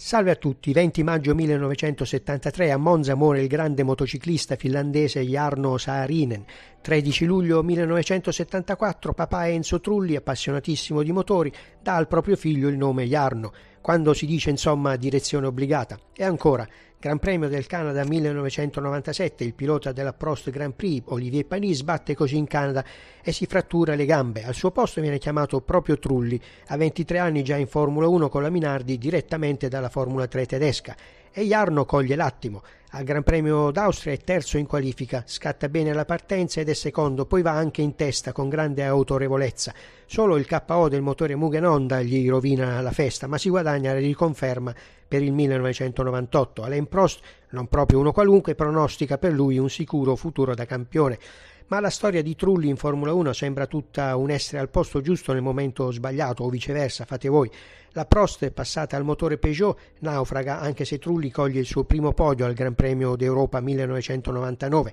Salve a tutti, 20 maggio 1973 a Monza muore il grande motociclista finlandese Jarno Saarinen. 13 luglio 1974 papà Enzo Trulli, appassionatissimo di motori, dà al proprio figlio il nome Jarno, quando si dice insomma direzione obbligata. E ancora, Gran Premio del Canada 1997, il pilota della Prost Grand Prix Olivier Panis sbatte così in Canada e si frattura le gambe. Al suo posto viene chiamato proprio Trulli, a 23 anni già in Formula 1 con la Minardi direttamente dalla Formula 3 tedesca e Jarno coglie l'attimo. Al Gran Premio d'Austria è terzo in qualifica, scatta bene alla partenza ed è secondo, poi va anche in testa con grande autorevolezza. Solo il KO del motore Mugen Honda gli rovina la festa, ma si guadagna la riconferma per il 1998. Alain Prost, non proprio uno qualunque, pronostica per lui un sicuro futuro da campione ma la storia di Trulli in Formula 1 sembra tutta un essere al posto giusto nel momento sbagliato o viceversa, fate voi. La Prost è passata al motore Peugeot, naufraga anche se Trulli coglie il suo primo podio al Gran Premio d'Europa 1999.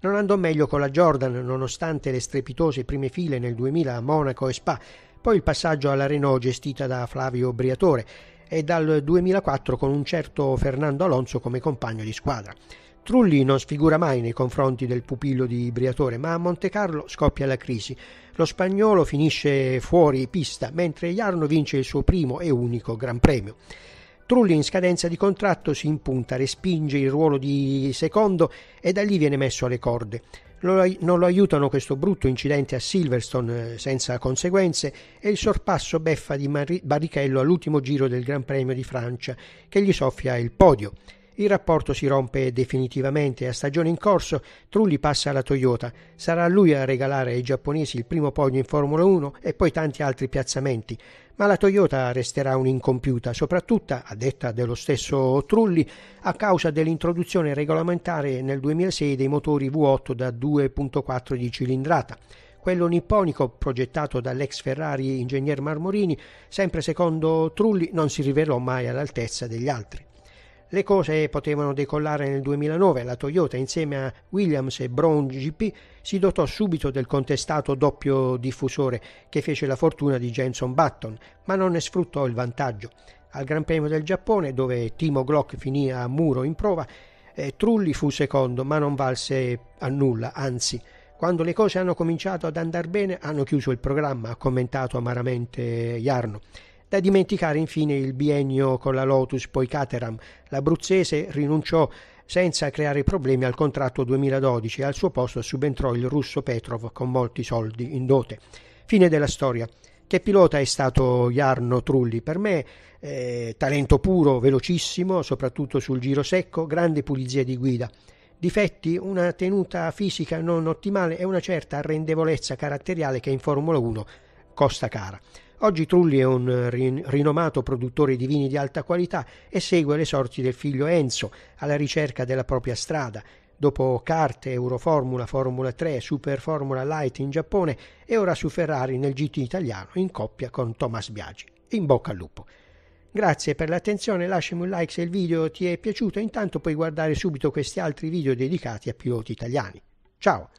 Non andò meglio con la Jordan, nonostante le strepitose prime file nel 2000 a Monaco e Spa, poi il passaggio alla Renault gestita da Flavio Briatore e dal 2004 con un certo Fernando Alonso come compagno di squadra. Trulli non sfigura mai nei confronti del pupillo di Briatore, ma a Monte Carlo scoppia la crisi. Lo spagnolo finisce fuori pista, mentre Jarno vince il suo primo e unico Gran Premio. Trulli in scadenza di contratto si impunta, respinge il ruolo di secondo e da lì viene messo alle corde. Non lo aiutano questo brutto incidente a Silverstone eh, senza conseguenze e il sorpasso beffa di Barrichello all'ultimo giro del Gran Premio di Francia che gli soffia il podio. Il rapporto si rompe definitivamente. A stagione in corso, Trulli passa alla Toyota. Sarà lui a regalare ai giapponesi il primo podio in Formula 1 e poi tanti altri piazzamenti. Ma la Toyota resterà un'incompiuta, soprattutto, a detta dello stesso Trulli, a causa dell'introduzione regolamentare nel 2006 dei motori V8 da 2.4 di cilindrata quello nipponico progettato dall'ex Ferrari ingegner Marmorini, sempre secondo Trulli, non si rivelò mai all'altezza degli altri. Le cose potevano decollare nel 2009, la Toyota insieme a Williams e Brown GP si dotò subito del contestato doppio diffusore che fece la fortuna di Jenson Button, ma non ne sfruttò il vantaggio. Al Gran Premio del Giappone, dove Timo Glock finì a muro in prova, eh, Trulli fu secondo, ma non valse a nulla, anzi. Quando le cose hanno cominciato ad andar bene hanno chiuso il programma, ha commentato amaramente Jarno. Da dimenticare infine il biennio con la Lotus poi Caterham. L'abruzzese rinunciò senza creare problemi al contratto 2012 e al suo posto subentrò il russo Petrov con molti soldi in dote. Fine della storia. Che pilota è stato Jarno Trulli? Per me eh, talento puro, velocissimo, soprattutto sul giro secco, grande pulizia di guida. Difetti, una tenuta fisica non ottimale e una certa arrendevolezza caratteriale che in Formula 1 costa cara. Oggi Trulli è un eh, rin- rinomato produttore di vini di alta qualità e segue le sorti del figlio Enzo alla ricerca della propria strada. Dopo carte, Euroformula, Formula 3, Super Formula Light in Giappone e ora su Ferrari nel GT italiano in coppia con Thomas Biagi. In bocca al lupo! Grazie per l'attenzione, lasciami un like se il video ti è piaciuto, intanto puoi guardare subito questi altri video dedicati a piloti italiani. Ciao!